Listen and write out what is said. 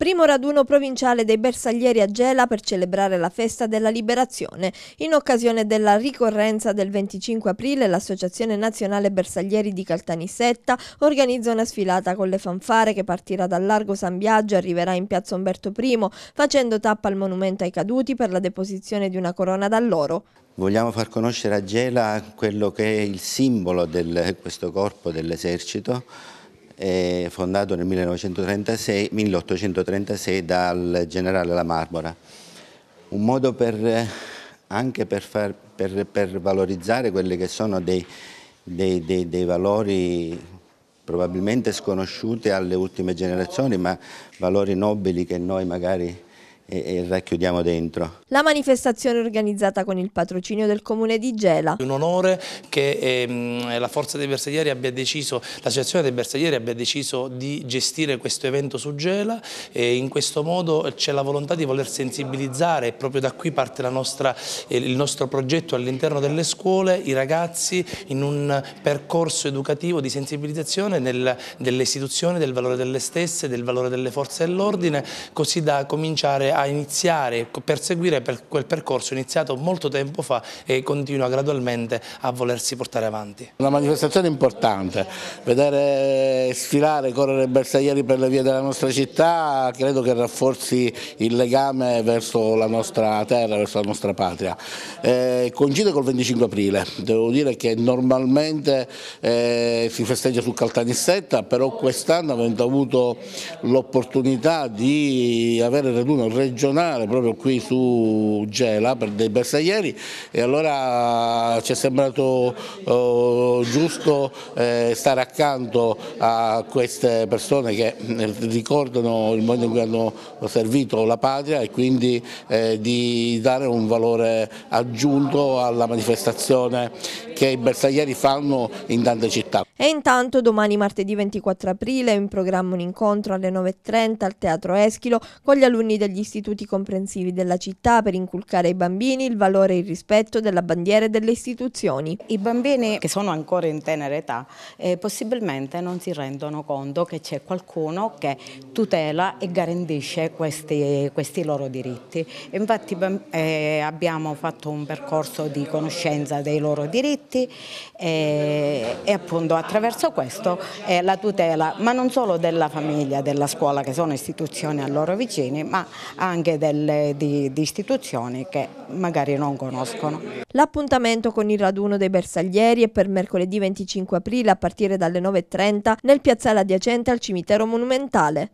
Primo raduno provinciale dei bersaglieri a Gela per celebrare la festa della liberazione. In occasione della ricorrenza del 25 aprile l'Associazione Nazionale Bersaglieri di Caltanissetta organizza una sfilata con le fanfare che partirà dal Largo San Biagio e arriverà in Piazza Umberto I facendo tappa al monumento ai caduti per la deposizione di una corona d'alloro. Vogliamo far conoscere a Gela quello che è il simbolo di questo corpo dell'esercito eh, fondato nel 1936, 1836 dal generale La Marmora. Un modo per, anche per, far, per, per valorizzare quelli che sono dei, dei, dei, dei valori probabilmente sconosciuti alle ultime generazioni, ma valori nobili che noi magari e, il vecchio dentro. La manifestazione organizzata con il patrocinio del comune di Gela. Un onore che ehm, la forza dei bersaglieri abbia deciso, l'associazione dei bersaglieri abbia deciso di gestire questo evento su Gela e in questo modo c'è la volontà di voler sensibilizzare e proprio da qui parte nostra, eh, il nostro progetto all'interno delle scuole, i ragazzi in un percorso educativo di sensibilizzazione nel, delle istituzioni, del valore delle stesse, del valore delle forze dell'ordine, così da cominciare a a iniziare, perseguire per quel percorso iniziato molto tempo fa e continua gradualmente a volersi portare avanti. Una manifestazione importante, vedere sfilare, correre bersaglieri per le vie della nostra città credo che rafforzi il legame verso la nostra terra, verso la nostra patria. Eh, coincide col 25 aprile, devo dire che normalmente eh, si festeggia su Caltanissetta, però quest'anno avendo avuto l'opportunità di avere il raduno regionale proprio qui su Gela per dei bersaglieri e allora ci è sembrato eh, giusto eh, stare accanto a queste persone che eh, ricordano il modo in cui hanno servito la patria e quindi eh, di dare un valore aggiunto alla manifestazione che i bersaglieri fanno in tante città. E intanto domani martedì 24 aprile in programma un incontro alle 9.30 al Teatro Eschilo con gli alunni degli istituti comprensivi della città per inculcare ai bambini il valore e il rispetto della bandiera e delle istituzioni. I bambini che sono ancora in tenera età eh, possibilmente non si rendono conto che c'è qualcuno che tutela e garantisce questi, questi loro diritti. Infatti eh, abbiamo fatto un percorso di conoscenza dei loro diritti diritti e, eh, e appunto attraverso questo è eh, la tutela ma non solo della famiglia, della scuola che sono istituzioni a loro vicini ma anche delle, di, di istituzioni che magari non conoscono. L'appuntamento con il raduno dei bersaglieri è per mercoledì 25 aprile a partire dalle 9.30 nel piazzale adiacente al cimitero monumentale.